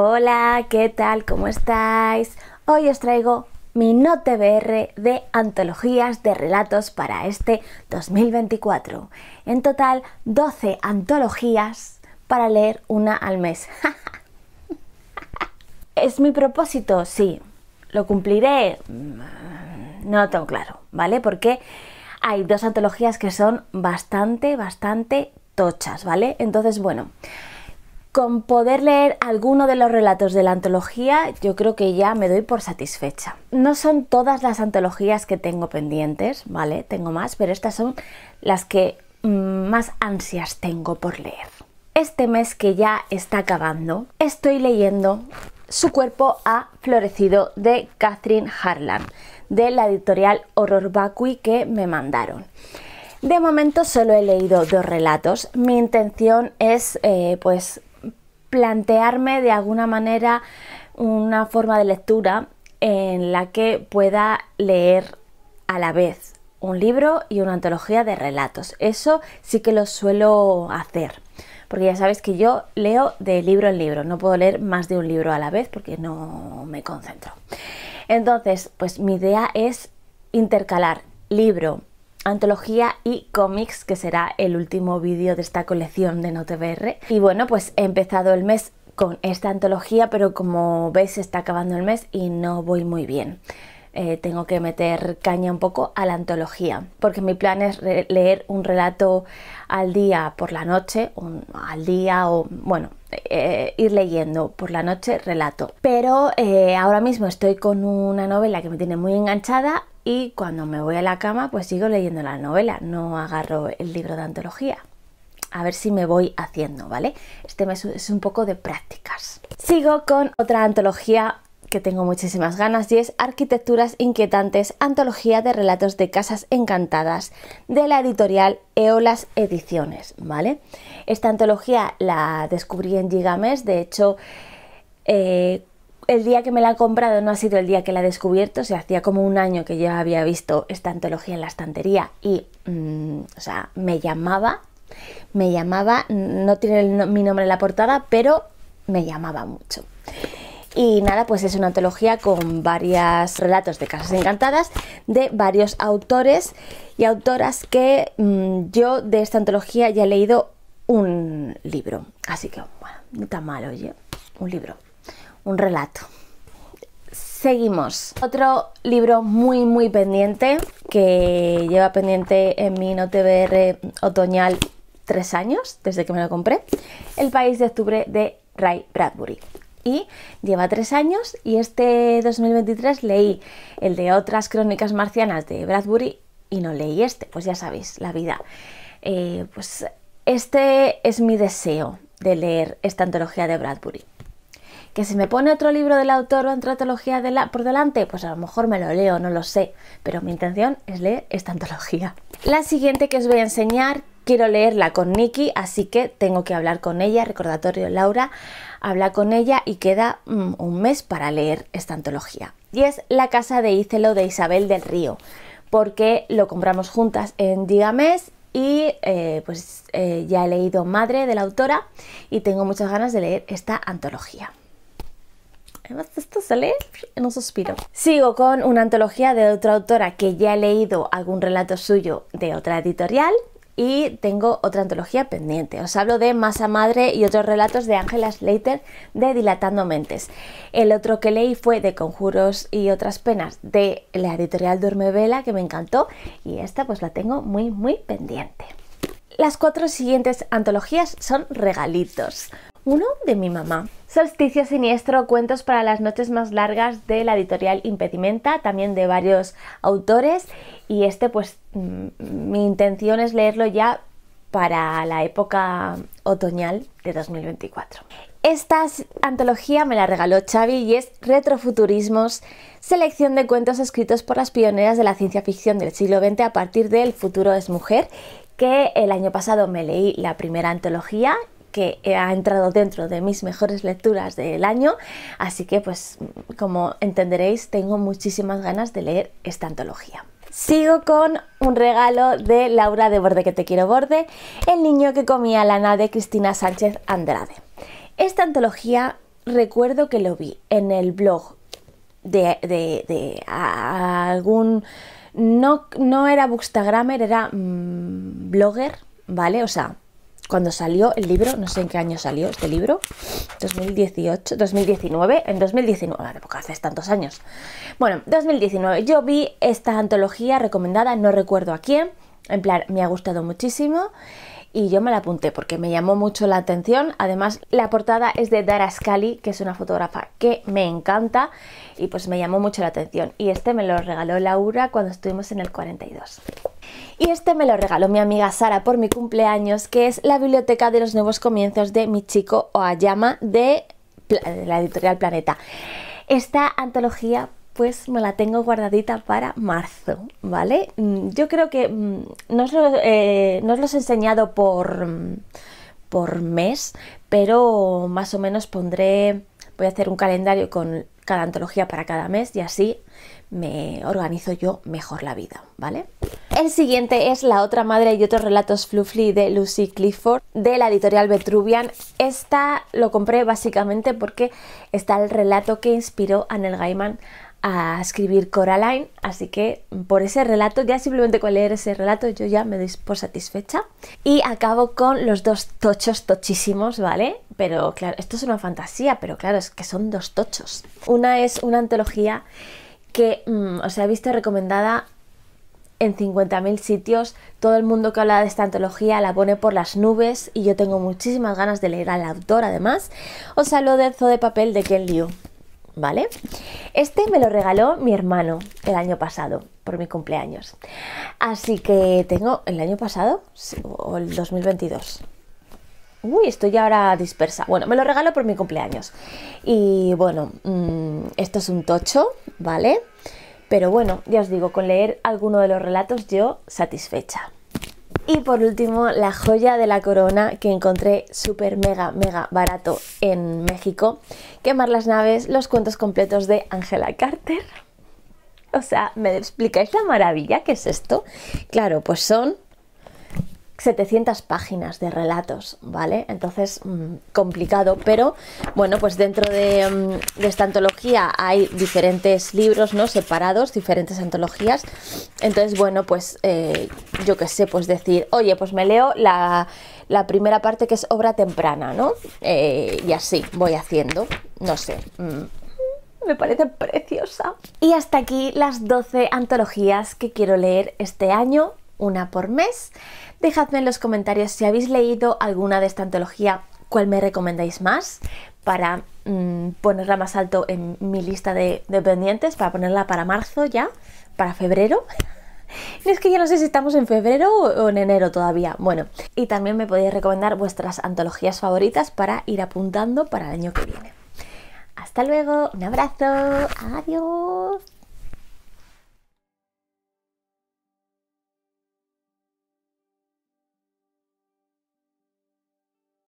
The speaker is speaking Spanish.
Hola, ¿qué tal? ¿Cómo estáis? Hoy os traigo mi Note BR de antologías de relatos para este 2024. En total, 12 antologías para leer una al mes. ¿Es mi propósito? Sí. ¿Lo cumpliré? Mm, no lo claro, ¿vale? Porque hay dos antologías que son bastante, bastante tochas, ¿vale? Entonces, bueno. Con poder leer alguno de los relatos de la antología, yo creo que ya me doy por satisfecha. No son todas las antologías que tengo pendientes, ¿vale? Tengo más, pero estas son las que mm, más ansias tengo por leer. Este mes que ya está acabando, estoy leyendo Su cuerpo ha florecido de Catherine Harlan, de la editorial Horror Vacui que me mandaron. De momento solo he leído dos relatos. Mi intención es eh, pues plantearme de alguna manera una forma de lectura en la que pueda leer a la vez un libro y una antología de relatos. Eso sí que lo suelo hacer, porque ya sabes que yo leo de libro en libro, no puedo leer más de un libro a la vez porque no me concentro. Entonces, pues mi idea es intercalar libro, antología y cómics, que será el último vídeo de esta colección de NoteBR. Y bueno, pues he empezado el mes con esta antología, pero como veis se está acabando el mes y no voy muy bien. Eh, tengo que meter caña un poco a la antología, porque mi plan es leer un relato al día por la noche, al día o bueno, eh, ir leyendo por la noche relato. Pero eh, ahora mismo estoy con una novela que me tiene muy enganchada, y cuando me voy a la cama pues sigo leyendo la novela, no agarro el libro de antología. A ver si me voy haciendo, ¿vale? Este mes es un poco de prácticas. Sigo con otra antología que tengo muchísimas ganas y es Arquitecturas Inquietantes, antología de relatos de casas encantadas de la editorial Eolas Ediciones, ¿vale? Esta antología la descubrí en Gigames, de hecho eh, el día que me la ha comprado no ha sido el día que la he descubierto, Se hacía como un año que ya había visto esta antología en la estantería y, mm, o sea, me llamaba, me llamaba, no tiene mi nombre en la portada, pero me llamaba mucho. Y nada, pues es una antología con varios relatos de casas encantadas de varios autores y autoras que mm, yo de esta antología ya he leído un libro. Así que, bueno, no tan malo, oye, un libro un relato. Seguimos. Otro libro muy muy pendiente que lleva pendiente en mi notbr otoñal tres años desde que me lo compré. El país de octubre de Ray Bradbury. Y lleva tres años y este 2023 leí el de otras crónicas marcianas de Bradbury y no leí este, pues ya sabéis, la vida. Eh, pues este es mi deseo de leer esta antología de Bradbury. Que si me pone otro libro del autor o antología por delante, pues a lo mejor me lo leo, no lo sé. Pero mi intención es leer esta antología. La siguiente que os voy a enseñar quiero leerla con Nikki, así que tengo que hablar con ella. Recordatorio, Laura, habla con ella y queda mm, un mes para leer esta antología. Y es La casa de Ícelo de Isabel del Río, porque lo compramos juntas en Digamés y eh, pues eh, ya he leído Madre de la autora y tengo muchas ganas de leer esta antología además esto sale, en un suspiro. Sigo con una antología de otra autora que ya he leído algún relato suyo de otra editorial y tengo otra antología pendiente. Os hablo de Masa Madre y otros relatos de Ángela Slater de Dilatando Mentes. El otro que leí fue de Conjuros y otras penas de la editorial Vela que me encantó y esta pues la tengo muy muy pendiente. Las cuatro siguientes antologías son regalitos uno de mi mamá. Solsticio Siniestro, cuentos para las noches más largas de la editorial Impedimenta, también de varios autores. Y este, pues, mm, mi intención es leerlo ya para la época otoñal de 2024. Esta antología me la regaló Xavi y es Retrofuturismos, selección de cuentos escritos por las pioneras de la ciencia ficción del siglo XX a partir del futuro es mujer, que el año pasado me leí la primera antología que ha entrado dentro de mis mejores lecturas del año, así que pues como entenderéis tengo muchísimas ganas de leer esta antología. Sigo con un regalo de Laura de Borde que te quiero borde, El niño que comía lana de Cristina Sánchez Andrade. Esta antología recuerdo que lo vi en el blog de, de, algún... No, no era bookstagramer, era mm, blogger, ¿vale? O sea, cuando salió el libro, no sé en qué año salió este libro, 2018, 2019, en 2019, hace tantos años. Bueno, 2019, yo vi esta antología recomendada, no recuerdo a quién, en plan, me ha gustado muchísimo y yo me la apunté porque me llamó mucho la atención. Además, la portada es de Dara Scali, que es una fotógrafa que me encanta y pues me llamó mucho la atención. Y este me lo regaló Laura cuando estuvimos en el 42. Y este me lo regaló mi amiga Sara por mi cumpleaños, que es la biblioteca de los nuevos comienzos de mi chico Oayama de la editorial Planeta. Esta antología pues me la tengo guardadita para marzo, ¿vale? Mm, yo creo que mm, no os, lo, eh, he enseñado por, mm, por mes, pero más o menos pondré, voy a hacer un calendario con cada antología para cada mes y así me organizo yo mejor la vida, ¿vale? El siguiente es La otra madre y otros relatos Fluffly de Lucy Clifford de la editorial Vetruvian. Esta lo compré básicamente porque está el relato que inspiró a Nelgaiman Gaiman a escribir Coraline, así que por ese relato, ya simplemente con leer ese relato yo ya me doy por satisfecha. Y acabo con los dos tochos tochísimos, ¿vale? Pero claro, esto es una fantasía, pero claro, es que son dos tochos. Una es una antología que mm, os he visto recomendada en 50.000 sitios, todo el mundo que habla de esta antología la pone por las nubes y yo tengo muchísimas ganas de leer al autor además. Os hablo de Zo de Papel de Ken Liu. ¿vale? Este me lo regaló mi hermano el año pasado, por mi cumpleaños. Así que tengo el año pasado o el 2022. Uy, estoy ahora dispersa. Bueno, me lo regalo por mi cumpleaños. Y bueno, mm, esto es un tocho, ¿vale? Pero bueno, ya os digo, con leer alguno de los relatos yo satisfecha. Y por último, la joya de la corona que encontré súper mega mega barato en México, Quemar las naves, los cuentos completos de Angela Carter. O sea, ¿me explicáis la maravilla que es esto? Claro, pues son 700 páginas de relatos, ¿vale? Entonces, mm, complicado, pero bueno, pues dentro mm, de, esta antología hay diferentes libros, ¿no? Separados, diferentes antologías. Entonces, bueno, pues eh, yo qué sé, pues decir, oye, pues me leo la, primera parte que es obra temprana, ¿no? Eh, y así voy haciendo, no sé. Mm, me parece preciosa. Y hasta aquí las 12 antologías que quiero leer este año una por mes. Dejadme en los comentarios si habéis leído alguna de esta antología, cuál me recomendáis más para mm, ponerla más alto en mi lista de, pendientes, para ponerla para marzo ya, para febrero. es que ya no sé si estamos en febrero o en enero todavía. Bueno, y también me podéis recomendar vuestras antologías favoritas para ir apuntando para el año que viene. Hasta luego, un abrazo, adiós.